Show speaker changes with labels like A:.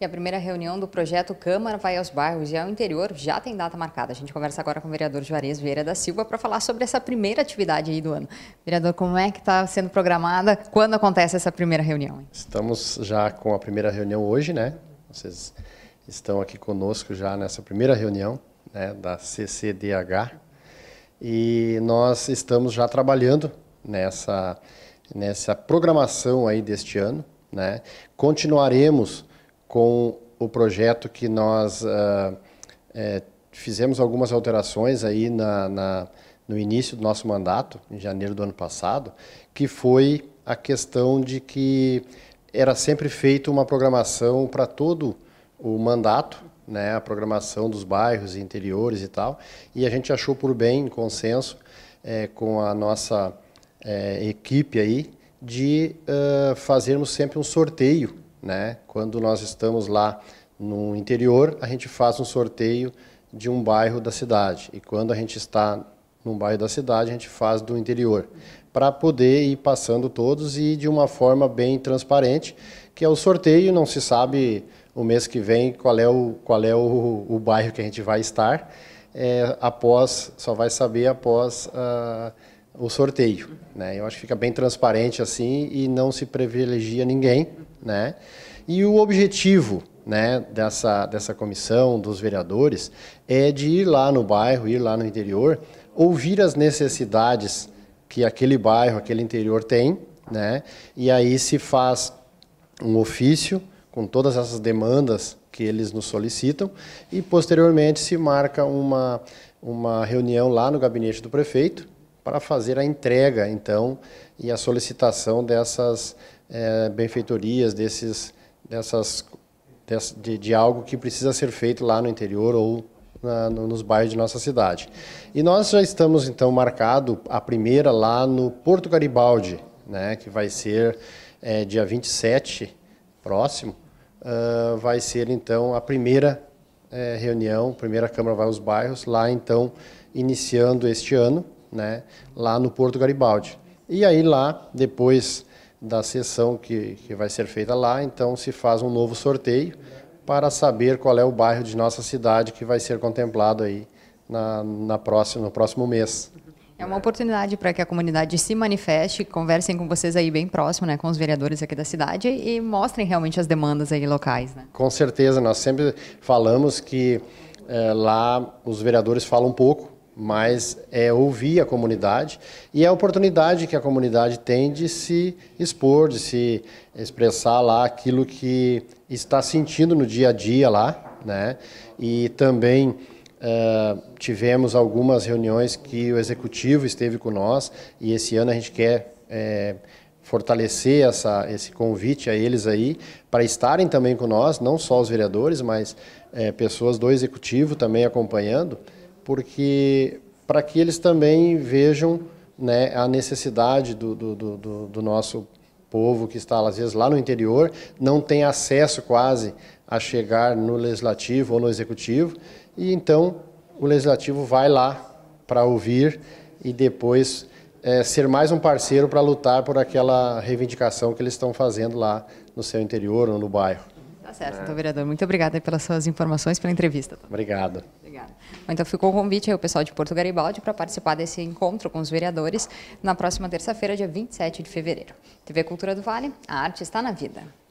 A: E a primeira reunião do projeto Câmara vai aos bairros e ao interior já tem data marcada. A gente conversa agora com o vereador Juarez Vieira da Silva para falar sobre essa primeira atividade aí do ano. Vereador, como é que está sendo programada? Quando acontece essa primeira reunião?
B: Estamos já com a primeira reunião hoje, né? Vocês estão aqui conosco já nessa primeira reunião né, da CCDH. E nós estamos já trabalhando nessa, nessa programação aí deste ano. Né? Continuaremos com o projeto que nós uh, é, fizemos algumas alterações aí na, na, no início do nosso mandato, em janeiro do ano passado, que foi a questão de que era sempre feita uma programação para todo o mandato, né, a programação dos bairros, interiores e tal, e a gente achou por bem, em consenso, é, com a nossa é, equipe aí, de uh, fazermos sempre um sorteio né? Quando nós estamos lá no interior, a gente faz um sorteio de um bairro da cidade. E quando a gente está num bairro da cidade, a gente faz do interior, para poder ir passando todos e de uma forma bem transparente, que é o sorteio, não se sabe o mês que vem qual é o, qual é o, o bairro que a gente vai estar, é, após, só vai saber após uh, o sorteio. Né? Eu acho que fica bem transparente assim e não se privilegia ninguém, né? E o objetivo né, dessa, dessa comissão, dos vereadores, é de ir lá no bairro, ir lá no interior, ouvir as necessidades que aquele bairro, aquele interior tem, né? e aí se faz um ofício com todas essas demandas que eles nos solicitam e posteriormente se marca uma, uma reunião lá no gabinete do prefeito para fazer a entrega, então, e a solicitação dessas é, benfeitorias desses, dessas, de, de, algo que precisa ser feito lá no interior ou na, no, nos bairros de nossa cidade. E nós já estamos, então, marcado a primeira lá no Porto Garibaldi, né, que vai ser é, dia 27, próximo, uh, vai ser, então, a primeira é, reunião, primeira Câmara vai aos bairros, lá, então, iniciando este ano, né, lá no Porto Garibaldi. E aí lá, depois da sessão que, que vai ser feita lá, então se faz um novo sorteio para saber qual é o bairro de nossa cidade que vai ser contemplado aí na, na próxima, no próximo mês.
A: É uma oportunidade para que a comunidade se manifeste, conversem com vocês aí bem próximo, né, com os vereadores aqui da cidade e mostrem realmente as demandas aí locais, né?
B: Com certeza, nós sempre falamos que é, lá os vereadores falam pouco, mas é ouvir a comunidade e é a oportunidade que a comunidade tem de se expor, de se expressar lá aquilo que está sentindo no dia a dia lá, né? E também Uh, tivemos algumas reuniões que o executivo esteve com nós e esse ano a gente quer é, fortalecer essa, esse convite a eles aí para estarem também com nós, não só os vereadores, mas é, pessoas do executivo também acompanhando porque para que eles também vejam né, a necessidade do, do, do, do, nosso povo que está, às vezes, lá no interior, não tem acesso quase a chegar no legislativo ou no executivo, e então o legislativo vai lá para ouvir e depois é, ser mais um parceiro para lutar por aquela reivindicação que eles estão fazendo lá no seu interior ou no bairro
A: certo, então, é. então, vereador. Muito obrigada pelas suas informações, pela entrevista. Tá Obrigado. Obrigada. Então, ficou o convite o pessoal de Porto Garibaldi para participar desse encontro com os vereadores na próxima terça-feira, dia 27 de fevereiro. TV Cultura do Vale, a arte está na vida.